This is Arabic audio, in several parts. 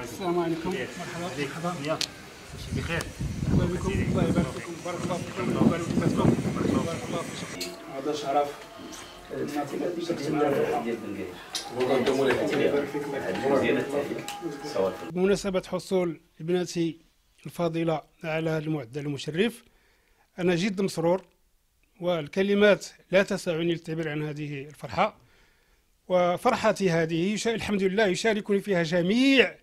السلام عليكم مرحبا مرحبا بخير الله يبارك فيكم الله فيكم بارك الله فيكم وبارك فيكم بارك الله فيكم هذا شرف بمناسبة حصول ابنتي الفاضلة على هذا المعدل المشرف أنا جد مسرور والكلمات لا تسعني للتعبير عن هذه الفرحة وفرحتي هذه الحمد لله يشاركني فيها جميع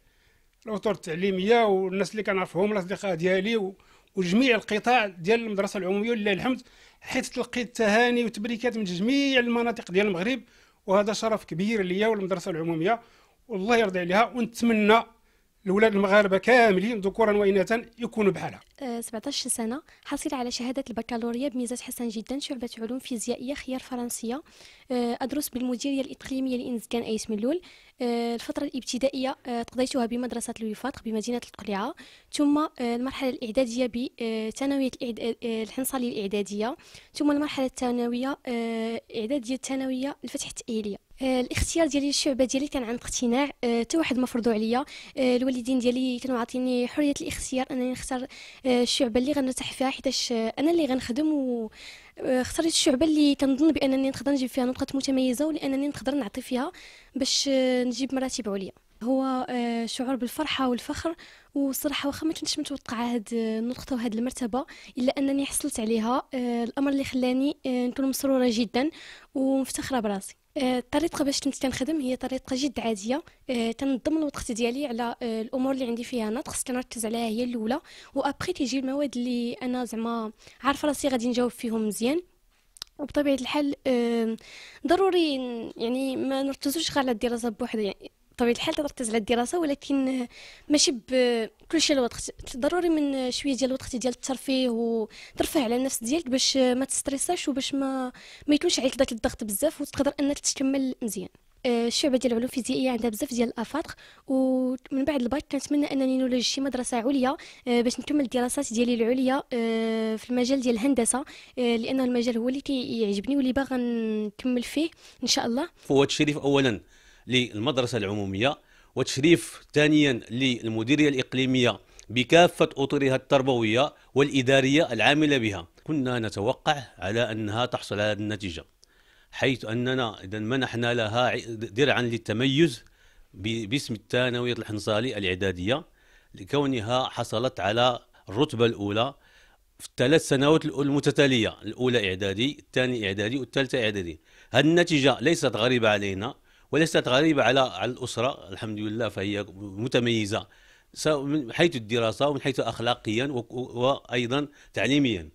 الاطر التعليميه والناس اللي كنعرفهم الاصدقاء ديالي وجميع القطاع ديال المدرسه العموميه ولله الحمد حيت تلقيت تهاني وتبريكات من جميع المناطق ديال المغرب وهذا شرف كبير ليا والمدرسه العموميه والله يرضي عليها ونتمنى الاولاد المغاربه كاملين ذكورا واناثا يكونوا بحالها 17 أه، سنه حصل على شهاده البكالوريا بميزات حسن جدا شعبه علوم فيزيائيه خيار فرنسيه أه، ادرس بالمديريه الاقليميه لانزكان ايس ملول أه، الفتره الابتدائيه قضيتها بمدرسه الوفاق بمدينه القلعه ثم المرحله الاعداديه بثانويه الحنصلي الاعداديه ثم المرحله الثانويه اعداديه الثانويه الفتح التاهيليه آه، الاختيار ديالي الشعبه ديالي كان عن اقتناع آه، حتى واحد ما فرضوا عليا آه، الوالدين ديالي كانوا عاطيني حريه الاختيار انني نختار الشعبه اللي غنرتاح فيها حيتاش انا اللي غنخدم و اختاريت الشعبه اللي كنظن بانني نقدر نجيب فيها نقطه متميزه ولانني نقدر نعطي فيها باش نجيب مراتب عليا هو شعور بالفرحه والفخر وصراحة واخا ما كنتش متوقعه هاد النقطه وهاد المرتبه الا انني حصلت عليها الامر اللي خلاني نكون مسروره جدا ومفتخره براسي الطريقه آه، باش كنت كنخدم هي طريقه جد عاديه آه، تنظم الوقت ديالي على آه، الامور اللي عندي فيها نقص كنركز عليها هي الاولى وابخي تيجي المواد اللي انا زعما عارفه راسي غادي نجاوب فيهم مزيان وبطبيعه الحال ضروري يعني ما نركزوش غير على الدراسه بوحدها يعني بطبيعه الحال تركز على الدراسه ولكن ماشي بكل شيء الوقت ضروري من شويه ديال الوقت ديال الترفيه وترفع على النفس ديالك باش ما تستريساش وباش ما ما يكونش عليك ذاك الضغط بزاف وتقدر انك تكمل مزيان آه، الشعبة ديال العلوم الفيزيائية عندها بزاف ديال الآفاق ومن بعد الباك كنتمنى أنني نولج شي مدرسة عليا آه، باش نكمل الدراسات ديالي العليا آه، في المجال ديال الهندسة لأن المجال هو اللي كيعجبني واللي باغا نكمل فيه إن شاء الله فواد الشريف أولا للمدرسة العمومية وتشريف ثانيا للمديرية الإقليمية بكافة أطرها التربوية والإدارية العاملة بها كنا نتوقع على أنها تحصل على النتيجة حيث أننا إذا منحنا لها درعا للتميز باسم الثانوية الحنصالي الإعدادية لكونها حصلت على الرتبة الأولى في الثلاث سنوات المتتالية الأولى إعدادي الثاني إعدادي والثالثة إعدادي هذه النتيجة ليست غريبة علينا وليست غريبة على على الأسرة الحمد لله فهي متميزة من حيث الدراسة ومن حيث أخلاقيا وأيضا تعليميا.